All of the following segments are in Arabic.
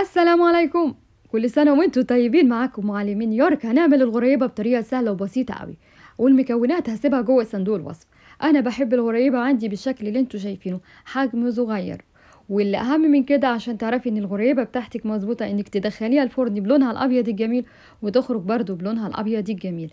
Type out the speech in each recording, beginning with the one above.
السلام عليكم كل سنة وانتم طيبين معاكم معلمين نيويورك هنعمل الغريبة بطريقة سهلة وبسيطة قوي والمكونات هسيبها جوه صندوق الوصف انا بحب الغريبة عندي بالشكل اللي انتم شايفينه حجم صغير واللي اهم من كده عشان تعرفي ان الغريبة بتاعتك مظبوطة انك تدخليها الفرن بلونها الابيض الجميل وتخرج برضو بلونها الابيض الجميل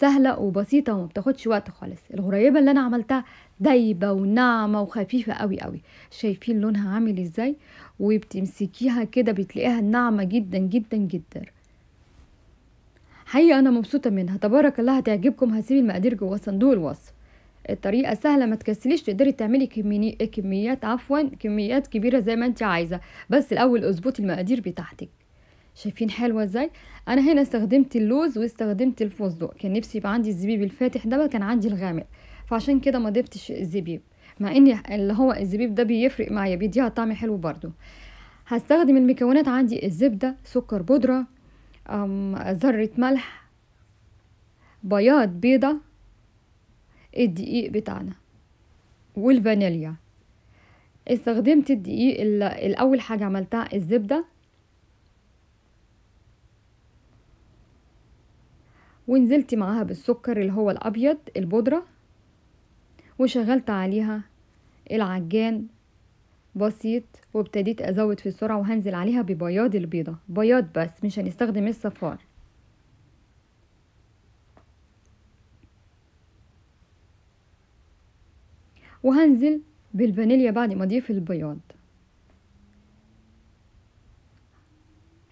سهلة وبسيطة وما بتاخدش وقت خالص الغريبة اللي أنا عملتها دايبة وناعمة وخفيفة قوي قوي شايفين لونها عامل ازاي وبتمسكيها كده بتلاقيها ناعمة جدا جدا جدا حقيقة أنا مبسوطة منها تبارك الله هتعجبكم هسيب المقادير جوه صندوق الوصف الطريقه سهله ما تكسليش تقدري تعملي كمي... كميات عفوا كميات كبيره زي ما انت عايزه بس الاول اظبطي المقادير بتاعتك شايفين حلوه ازاي انا هنا استخدمت اللوز واستخدمت الفستق كان نفسي يبقى عندي الزبيب الفاتح ده كان عندي الغامق فعشان كده ما ضفتش الزبيب مع ان اللي هو الزبيب ده بيفرق معايا بيديها طعم حلو برضو هستخدم المكونات عندي الزبده سكر بودره ذره ملح بياض بيضه الدقيق بتاعنا والفانيليا استخدمت الدقيق الاول حاجه عملتها الزبده ونزلت معاها بالسكر اللي هو الأبيض البودرة وشغلت عليها العجان بسيط وابتديت أزود في السرعة وهنزل عليها ببياض البيضة بياض بس مش هنستخدم الصفار وهنزل بالفانيليا بعد ما اضيف البياض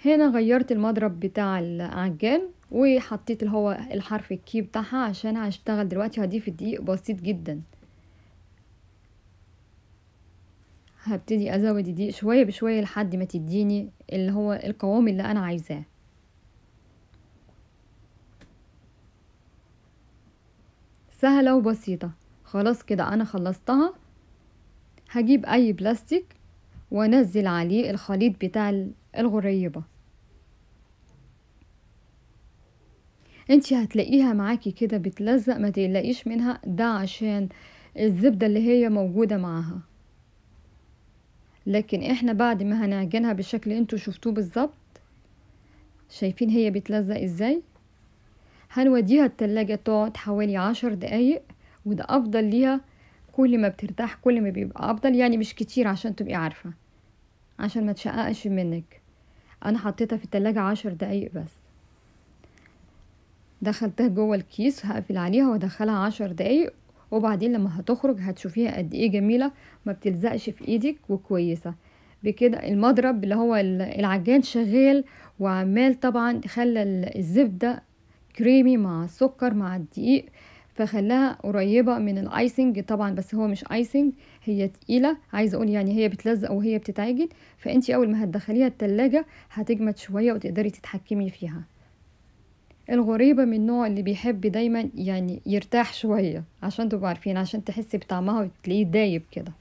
هنا غيرت المضرب بتاع العجان وحطيت اللي هو الحرف الكي بتاعها عشان هشتغل دلوقتي هضيف الدقيق بسيط جدا هبتدي ازود الدقيق شوية بشوية لحد ما تديني اللي هو القوام اللي انا عايزاه سهلة وبسيطة خلاص كده انا خلصتها هجيب اي بلاستيك وانزل عليه الخليط بتاع الغريبة انت هتلاقيها معاكي كده بتلزق ما تلاقيش منها ده عشان الزبدة اللي هي موجودة معاها لكن احنا بعد ما هنعجنها بالشكل اللي انتوا شفتوه بالظبط شايفين هي بتلزق ازاي هنوديها التلاجة تقعد حوالي عشر دقايق وده افضل ليها كل ما بترتاح كل ما بيبقى افضل يعني مش كتير عشان تبقي عارفة عشان ما تشققش منك انا حطيتها في التلاجة عشر دقايق بس دخلتها جوه الكيس هقفل عليها وادخلها عشر دقايق وبعدين لما هتخرج هتشوفيها قد ايه جميله ما بتلزقش في ايدك وكويسه بكده المضرب اللي هو العجان شغال وعمال طبعا خلى الزبده كريمي مع السكر مع الدقيق فخلاها قريبة من الايسنج طبعا بس هو مش ايسنج هي تقيلة عايزة اقول يعني هي بتلزق وهي بتتعجن فانتي اول ما هتدخليها التلاجة هتجمد شوية وتقدري تتحكمي فيها الغريبة من النوع اللي بيحب دايما يعني يرتاح شوية عشان تبقوا عارفين عشان تحسي بطعمها وتلاقيه دايب كده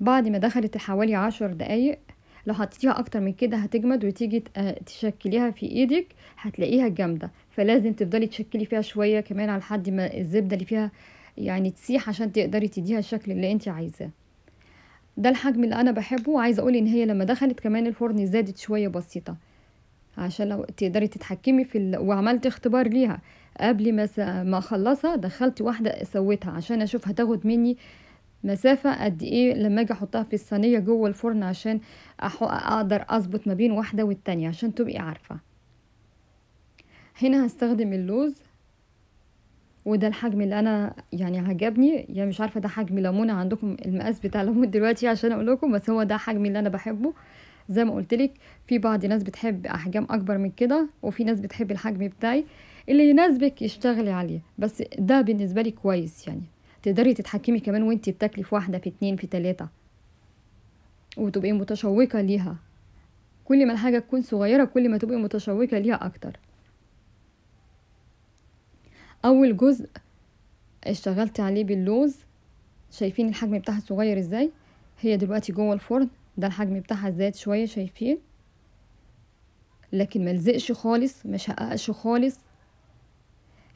بعد ما دخلت حوالي عشر دقايق لو حطيتيها اكتر من كده هتجمد وتيجي آه، تشكليها في ايدك هتلاقيها جامده فلازم تفضلي تشكلي فيها شويه كمان على حد ما الزبده اللي فيها يعني تسيح عشان تقدري تديها الشكل اللي انت عايزاه ده الحجم اللي انا بحبه وعايزه اقول ان هي لما دخلت كمان الفرن زادت شويه بسيطه عشان لو تقدري تتحكمي في ال... وعملت اختبار ليها قبل ما س... ما اخلصها دخلت واحده سويتها عشان اشوف هتاخد مني مسافه قد ايه لما اجي احطها في الصينيه جوه الفرن عشان أح... اقدر اظبط ما بين واحده والتانيه عشان تبقي عارفه هنا هستخدم اللوز وده الحجم اللي انا يعني عجبني يعني مش عارفه ده حجم ليمونه عندكم المقاس بتاع ليمون دلوقتي عشان اقول لكم بس هو ده حجم اللي انا بحبه زي ما قلت لك في بعض ناس بتحب احجام اكبر من كده وفي ناس بتحب الحجم بتاعي اللي يناسبك يشتغلي عليه بس ده بالنسبه لي كويس يعني تقدري تتحكمي كمان وانتي بتاكلي في واحده في اتنين في تلاته وتبقي متشوقه ليها كل ما الحاجه تكون صغيره كل ما تبقي متشوقه ليها اكتر اول جزء اشتغلت عليه باللوز شايفين الحجم بتاعها صغير ازاي هي دلوقتي جوه الفرن ده الحجم بتاعها زاد شويه شايفين لكن ملزقش خالص مشققش خالص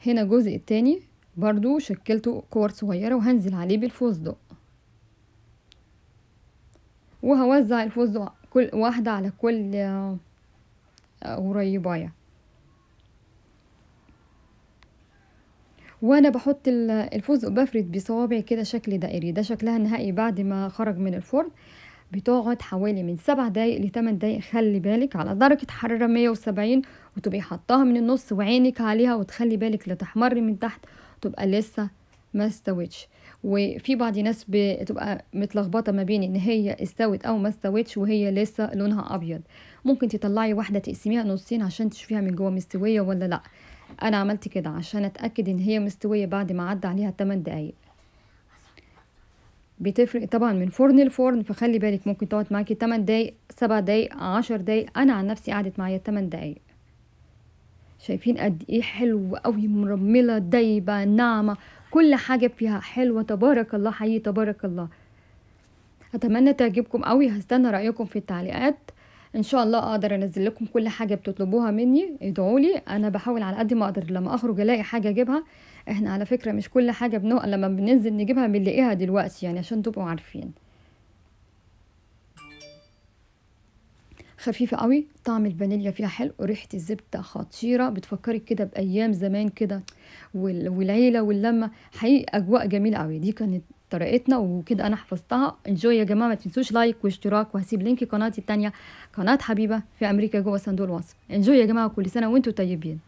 هنا الجزء التاني برضو شكلته كور صغيرة وهنزل عليه بالفستق وهوزع الفستق كل واحدة على كل آه، قريباية وانا بحط الفستق بفرد بصوابعي كده شكل دائري ده شكلها النهائي بعد ما خرج من الفرن بتقعد حوالي من 7 دقايق ل 8 دقايق خلي بالك على درجة حرارة 170 وتبقي حطاها من النص وعينك عليها وتخلي بالك لا تحمر من تحت تبقى لسه ما استوتش وفي بعض ناس بتبقى متلخبطه ما بين ان هي استوت او ما استوتش وهي لسه لونها ابيض ممكن تطلعي واحده تقسميها نصين عشان تشوفيها من جوه مستويه ولا لا انا عملت كده عشان اتاكد ان هي مستويه بعد ما عدى عليها 8 دقايق بتفرق طبعا من فرن لفرن فخلي بالك ممكن تقعد معاكي 8 دقايق 7 دقايق 10 دقايق انا عن نفسي قعدت معايا 8 دقايق شايفين قد ايه حلو قوي مرمله دايبه ناعمه كل حاجه فيها حلوه تبارك الله حقيقي تبارك الله اتمنى تعجبكم قوي هستنى رايكم في التعليقات ان شاء الله اقدر انزل لكم كل حاجه بتطلبوها مني ادعوا لي انا بحاول على قد ما اقدر لما اخرج الاقي حاجه اجيبها احنا على فكرة مش كل حاجة بنق لما بننزل نجيبها بنلاقيها دلوقتي يعني عشان تبقوا عارفين خفيفة قوي طعم الفانيليا فيها حلو وريحة الزبدة خطيرة بتفكرك كده بأيام زمان كده والعيلة واللمة حقيقي أجواء جميلة قوي دي كانت طريقتنا وكده أنا حفظتها انجوي يا جماعة ما تنسوش لايك واشتراك وهسيب لينك قناتي التانية قناة حبيبة في أمريكا جوه صندوق الوصف انجوي يا جماعة كل سنة وانتوا طيبين